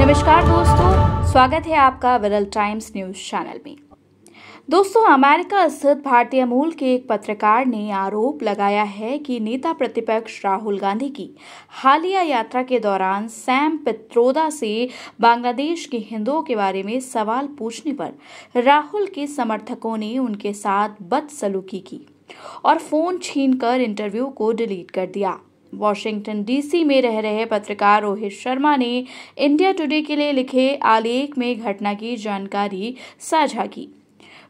नमस्कार दोस्तों स्वागत है आपका विरल टाइम्स न्यूज चैनल में दोस्तों अमेरिका स्थित भारतीय मूल के एक पत्रकार ने आरोप लगाया है कि नेता प्रतिपक्ष राहुल गांधी की हालिया यात्रा के दौरान सैम पित्रोदा से बांग्लादेश के हिंदुओं के बारे में सवाल पूछने पर राहुल के समर्थकों ने उनके साथ बदसलूकी की और फोन छीनकर इंटरव्यू को डिलीट कर दिया वॉशिंगटन डीसी में रह रहे पत्रकार रोहित शर्मा ने इंडिया टुडे के लिए लिखे आलेख में घटना की जानकारी साझा की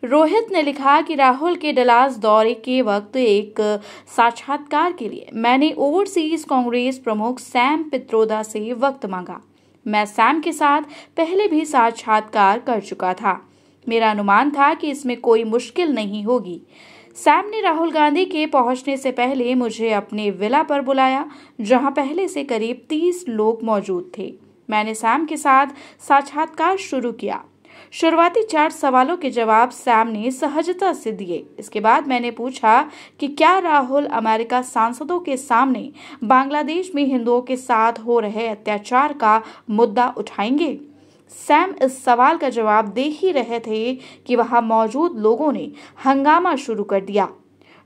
रोहित ने लिखा कि राहुल के डलास दौरे के वक्त एक साक्षात्कार के लिए मैंने ओवरसीज कांग्रेस प्रमुख सैम पित्रोदा से वक्त मांगा मैं सैम के साथ पहले भी साक्षात्कार कर चुका था मेरा अनुमान था कि इसमें कोई मुश्किल नहीं होगी सैम ने राहुल गांधी के पहुंचने से पहले मुझे अपने विला पर बुलाया जहां पहले से करीब तीस लोग मौजूद थे मैंने सैम के साथ साक्षात्कार शुरू किया शुरुआती चार सवालों के जवाब सैम ने सहजता से दिए इसके बाद मैंने पूछा कि क्या राहुल अमेरिका सांसदों के सामने बांग्लादेश में हिंदुओं के साथ हो रहे अत्याचार का मुद्दा उठाएंगे सैम इस सवाल का जवाब दे ही रहे थे कि वहां मौजूद लोगों ने हंगामा शुरू कर दिया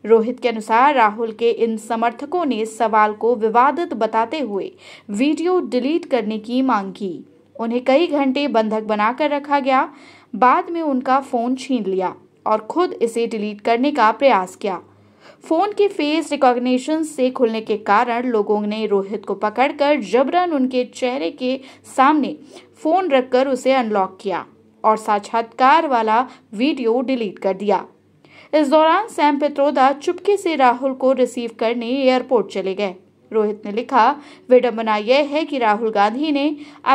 रोहित के अनुसार राहुल के इन समर्थकों ने सवाल को विवादित बताते हुए वीडियो डिलीट करने की मांग की उन्हें कई घंटे बंधक बनाकर रखा गया बाद में उनका फोन छीन लिया और खुद इसे डिलीट करने का प्रयास किया फोन के फेस रिकॉग्निशन से खुलने के कारण लोगों ने रोहित को पकड़कर जबरन उनके चेहरे के सामने फोन रखकर उसे अनलॉक किया और साक्षात्कार वाला वीडियो डिलीट कर दिया इस दौरान सैम पित्रोदा चुपके से राहुल को रिसीव करने एयरपोर्ट चले गए रोहित ने लिखा विडम्बना यह है कि राहुल गांधी ने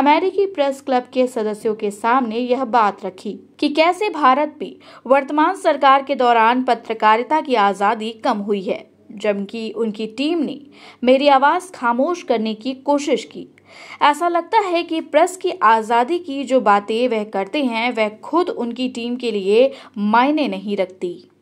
अमेरिकी प्रेस क्लब के सदस्यों के सामने यह बात रखी कि कैसे भारत में वर्तमान सरकार के दौरान पत्रकारिता की आज़ादी कम हुई है जबकि उनकी टीम ने मेरी आवाज़ खामोश करने की कोशिश की ऐसा लगता है कि प्रेस की आज़ादी की जो बातें वह करते हैं वह खुद उनकी टीम के लिए मायने नहीं रखती